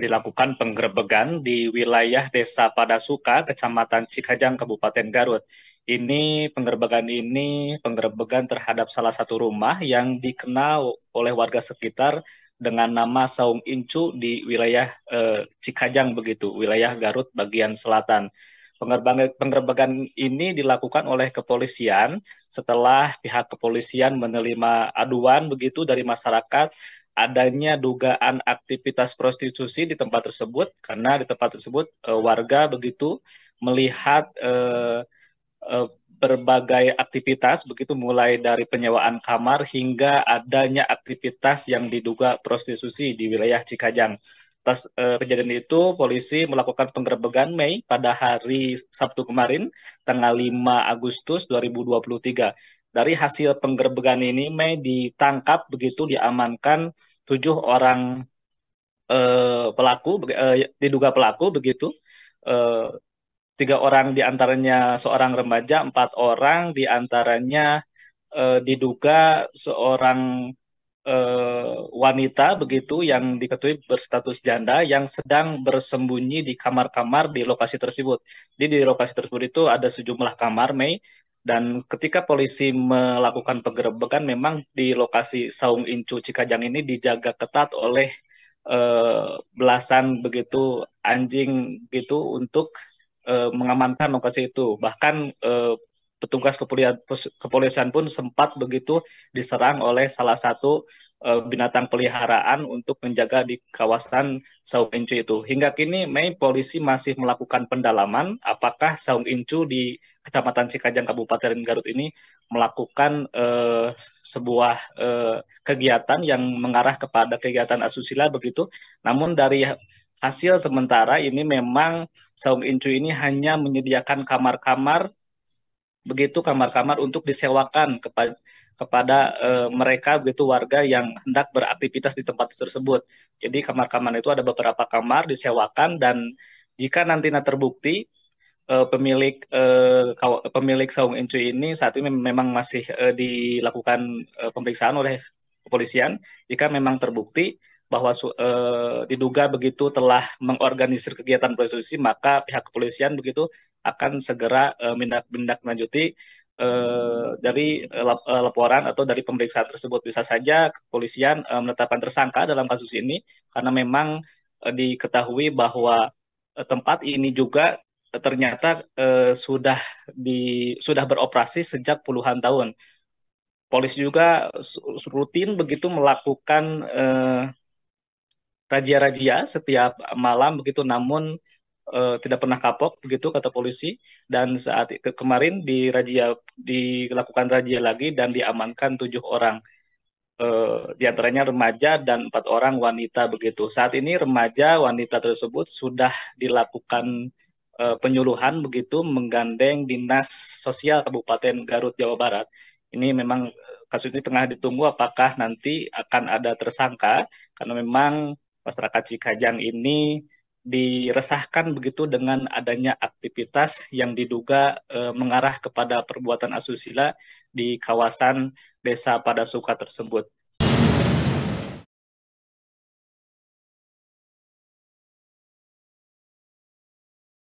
dilakukan penggerbegan di wilayah Desa Padasuka, Kecamatan Cikajang, Kabupaten Garut. Ini penggerbegan ini penggerbegan terhadap salah satu rumah yang dikenal oleh warga sekitar dengan nama Saung Incu di wilayah eh, Cikajang begitu, wilayah Garut bagian selatan. Penggerbegan ini dilakukan oleh kepolisian setelah pihak kepolisian menerima aduan begitu dari masyarakat adanya dugaan aktivitas prostitusi di tempat tersebut karena di tempat tersebut uh, warga begitu melihat uh, uh, berbagai aktivitas begitu mulai dari penyewaan kamar hingga adanya aktivitas yang diduga prostitusi di wilayah Cikajang. Atas kejadian itu, polisi melakukan penggerebekan Mei pada hari Sabtu kemarin, tanggal 5 Agustus 2023. Dari hasil penggerbegan ini, Mei ditangkap begitu diamankan tujuh orang eh, pelaku, eh, diduga pelaku begitu. Eh, tiga orang diantaranya seorang remaja, empat orang diantaranya eh, diduga seorang eh, wanita begitu yang diketahui berstatus janda yang sedang bersembunyi di kamar-kamar di lokasi tersebut. Jadi di lokasi tersebut itu ada sejumlah kamar, Mei. Dan ketika polisi melakukan penggerebekan, memang di lokasi Saung Incu Cikajang ini dijaga ketat oleh eh, belasan begitu anjing gitu untuk eh, mengamankan lokasi itu. Bahkan eh, petugas kepolisian, kepolisian pun sempat begitu diserang oleh salah satu Eh, binatang peliharaan untuk menjaga di kawasan Saung Incu itu. Hingga kini Mei polisi masih melakukan pendalaman apakah Saung Incu di Kecamatan Cikajang Kabupaten Garut ini melakukan uh, sebuah uh, kegiatan yang mengarah kepada kegiatan asusila begitu. Namun dari hasil sementara ini memang Saung Incu ini hanya menyediakan kamar-kamar begitu kamar-kamar untuk disewakan kepada kepada eh, e, mereka begitu warga yang hendak beraktivitas di tempat tersebut. Jadi kamar-kamar itu ada beberapa kamar disewakan dan jika nantinya terbukti e, pemilik e, pemilik saung incu ini saat ini memang masih e, dilakukan e, pemeriksaan oleh kepolisian. Jika memang terbukti bahwa uh, diduga begitu telah mengorganisir kegiatan prostitusi, maka pihak kepolisian begitu akan segera uh, eh, mindak mindak lanjuti uh, eh, dari uh, laporan atau dari pemeriksaan tersebut. Bisa saja kepolisian uh, menetapkan tersangka dalam kasus ini karena memang uh, diketahui bahwa uh, tempat ini juga uh, ternyata uh, sudah di sudah beroperasi sejak puluhan tahun polisi juga rutin begitu melakukan uh, Rajia-rajia setiap malam begitu namun uh, tidak pernah kapok begitu kata polisi dan saat ke kemarin di rajia dilakukan rajia lagi dan diamankan tujuh orang uh, eh, diantaranya remaja dan empat orang wanita begitu saat ini remaja wanita tersebut sudah dilakukan uh, penyuluhan begitu menggandeng dinas sosial Kabupaten Garut Jawa Barat ini memang kasus ini tengah ditunggu apakah nanti akan ada tersangka karena memang masyarakat Cikajang ini diresahkan begitu dengan adanya aktivitas yang diduga e, mengarah kepada perbuatan asusila di kawasan desa Padasuka tersebut.